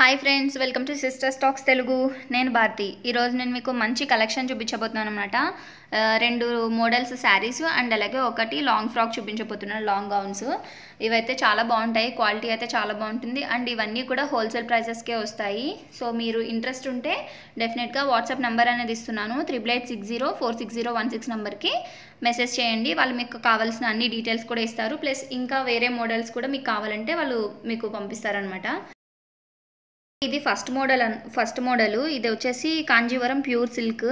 hi friends welcome to sister stocks Telugu నేను భారతి ఈరోజు నేను మీకు మంచి కలెక్షన్ చూపించబోతున్నాను అనమాట రెండు మోడల్స్ శారీస్ అండ్ అలాగే ఒకటి లాంగ్ ఫ్రాక్ చూపించబోతున్నాను లాంగ్ గౌన్స్ ఇవైతే చాలా బాగుంటాయి క్వాలిటీ అయితే చాలా బాగుంటుంది అండ్ ఇవన్నీ కూడా హోల్సేల్ ప్రైజెస్కే వస్తాయి సో మీరు ఇంట్రెస్ట్ ఉంటే డెఫినెట్గా వాట్సాప్ నెంబర్ అనేది ఇస్తున్నాను triple eight six zero four six zero one six నెంబర్కి మెసేజ్ చేయండి వాళ్ళు మీకు కావాల్సిన అన్ని డీటెయిల్స్ కూడా ఇస్తారు ప్లస్ ఇంకా వేరే మోడల్స్ కూడా మీకు కావాలంటే వాళ్ళు మీకు పంపిస్తారనమాట ఇది ఫస్ట్ మోడల్ ఫస్ట్ మోడల్ ఇది వచ్చేసి Kanjeevaram pure silk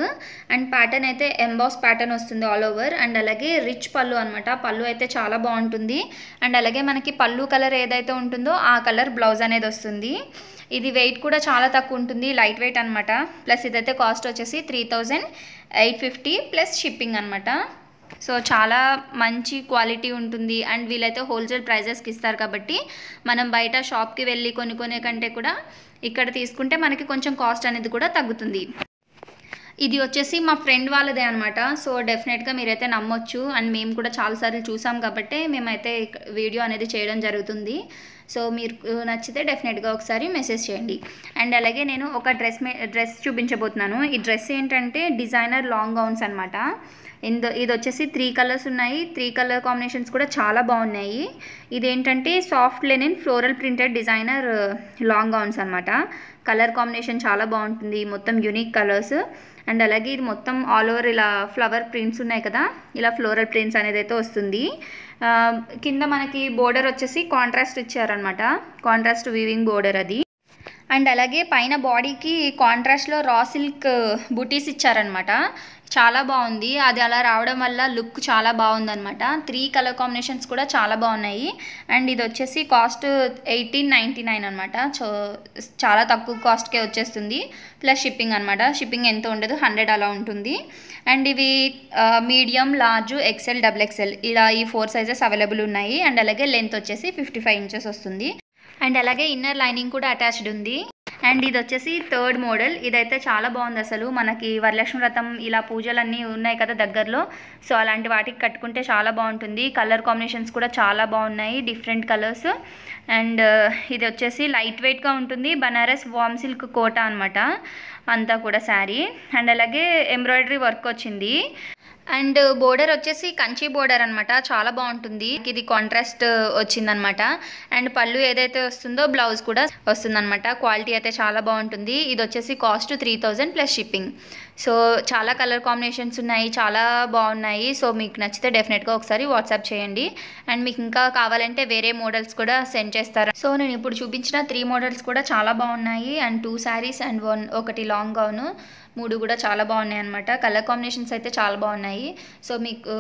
and pattern అయితే ఎంబాస్ ప్యాటర్న్ వస్తుంది ఆల్ ఓవర్ అండ్ అలాగే రిచ్ పళ్ళు అనమాట పళ్ళు అయితే చాలా బాగుంటుంది అండ్ అలాగే మనకి పళ్ళు కలర్ ఏదైతే ఉంటుందో ఆ కలర్ బ్లౌజ్ అనేది వస్తుంది ఇది వెయిట్ కూడా చాలా తక్కువ ఉంటుంది లైట్ వెయిట్ అనమాట ప్లస్ ఇదైతే కాస్ట్ వచ్చేసి three thousand eight fifty plus shipping అనమాట సో చాలా మంచి క్వాలిటీ ఉంటుంది అండ్ వీళ్ళైతే హోల్సేల్ ప్రైజెస్కి ఇస్తారు కాబట్టి మనం బయట షాప్కి వెళ్ళి కొనుక్కునే కంటే కూడా ఇక్కడ తీసుకుంటే మనకి కొంచెం కాస్ట్ అనేది కూడా తగ్గుతుంది ఇది వచ్చేసి మా ఫ్రెండ్ వాళ్ళదే అనమాట సో డెఫినెట్గా మీరైతే నమ్మొచ్చు అండ్ మేము కూడా చాలాసార్లు చూసాం కాబట్టి మేమైతే వీడియో అనేది చేయడం జరుగుతుంది సో మీరు నచ్చితే డెఫినెట్గా ఒకసారి మెసేజ్ చేయండి అండ్ అలాగే నేను ఒక డ్రెస్ డ్రెస్ చూపించబోతున్నాను ఈ డ్రెస్ ఏంటంటే డిజైనర్ లాంగ్ గౌన్స్ అనమాట ఇందు ఇది వచ్చేసి త్రీ కలర్స్ ఉన్నాయి త్రీ కలర్ కాంబినేషన్స్ కూడా చాలా బాగున్నాయి ఇదేంటంటే soft linen floral printed designer long gowns అనమాట కలర్ కాంబినేషన్ చాలా బాగుంటుంది మొత్తం యూనిక్ కలర్స్ అండ్ అలాగే ఇది మొత్తం ఆల్ ఓవర్ ఇలా ఫ్లవర్ ప్రింట్స్ ఉన్నాయి కదా ఇలా ఫ్లోరల్ ప్రింట్స్ అనేది అయితే వస్తుంది కింద మనకి బోర్డర్ వచ్చేసి కాంట్రాస్ట్ ఇచ్చారనమాట కాంట్రాస్ట్ వీవింగ్ బోర్డర్ అది అండ్ అలాగే పైన బాడీకి కాంట్రాస్ట్లో రా సిల్క్ బుటీస్ ఇచ్చారనమాట చాలా బాగుంది అది అలా రావడం వల్ల లుక్ చాలా బాగుందనమాట త్రీ కలర్ కాంబినేషన్స్ కూడా చాలా బాగున్నాయి అండ్ ఇది వచ్చేసి కాస్ట్ ఎయిటీన్ నైంటీ నైన్ అనమాట చాలా తక్కువ కాస్ట్కే వచ్చేస్తుంది ప్లస్ షిప్పింగ్ అనమాట షిప్పింగ్ ఎంత ఉండదు హండ్రెడ్ అలా ఉంటుంది అండ్ ఇవి medium large XL double XL ఇలా ఈ ఫోర్ సైజెస్ అవైలబుల్ ఉన్నాయి అండ్ అలాగే లెంత్ వచ్చేసి ఫిఫ్టీ ఫైవ్ ఇంచెస్ వస్తుంది అండ్ అలాగే ఇన్నర్ లైనింగ్ కూడా అటాచ్డ్ ఉంది అండ్ ఇది వచ్చేసి థర్డ్ మోడల్ ఇదైతే చాలా బాగుంది అసలు మనకి వరలక్ష్మి వ్రతం ఇలా పూజలన్నీ ఉన్నాయి కదా దగ్గరలో సో అలాంటి వాటికి కట్టుకుంటే చాలా బాగుంటుంది కలర్ కాంబినేషన్స్ కూడా చాలా బాగున్నాయి డిఫరెంట్ కలర్స్ అండ్ ఇది వచ్చేసి లైట్ వెయిట్గా ఉంటుంది బనారస్ వామ్ సిల్క్ కోట అనమాట అంతా కూడా శారీ అండ్ అలాగే ఎంబ్రాయిడరీ వర్క్ వచ్చింది అండ్ బోర్డర్ వచ్చేసి కంచి బోర్డర్ అనమాట చాలా బాగుంటుంది ఇది కాంట్రాస్ట్ వచ్చిందనమాట అండ్ పళ్ళు ఏదైతే వస్తుందో బ్లౌజ్ కూడా వస్తుందనమాట క్వాలిటీ అయితే చాలా బాగుంటుంది ఇది వచ్చేసి cost three plus shipping so చాలా కలర్ కాంబినేషన్స్ ఉన్నాయి చాలా బాగున్నాయి సో మీకు నచ్చితే డెఫినెట్గా ఒకసారి వాట్సాప్ చేయండి అండ్ మీకు ఇంకా కావాలంటే వేరే మోడల్స్ కూడా సెండ్ చేస్తారు సో నేను ఇప్పుడు చూపించిన త్రీ మోడల్స్ కూడా చాలా బాగున్నాయి and two sarees and one ఒకటి లాంగ్ గౌను మూడు కూడా చాలా బాగున్నాయి అనమాట కలర్ కాంబినేషన్స్ అయితే చాలా బాగున్నాయి సో మీకు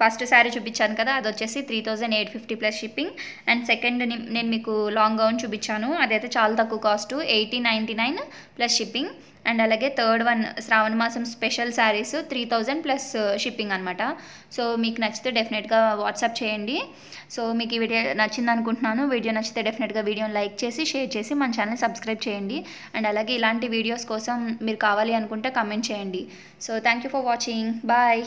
ఫస్ట్ శారీ చూపించాను కదా అది వచ్చేసి three thousand eight fifty plus shipping and second నేను మీకు లాంగ్ గౌన్ చూపించాను అదైతే చాలా తక్కువ cost eighty ninety nine plus shipping and అలాగే థర్డ్ వన్ శ్రావణ మాసం special sarees three thousand plus shipping అనమాట సో మీకు నచ్చితే డెఫినెట్గా వాట్సాప్ చేయండి సో మీకు ఈ వీడియో నచ్చింది అనుకుంటున్నాను వీడియో నచ్చితే డెఫినెట్గా వీడియోని లైక్ చేసి షేర్ చేసి మన ఛానల్ సబ్స్క్రైబ్ చేయండి అండ్ అలాగే ఇలాంటి వీడియోస్ కోసం మీరు కావాలి అనుకుంటే కమెంట్ చేయండి so thank for watching bye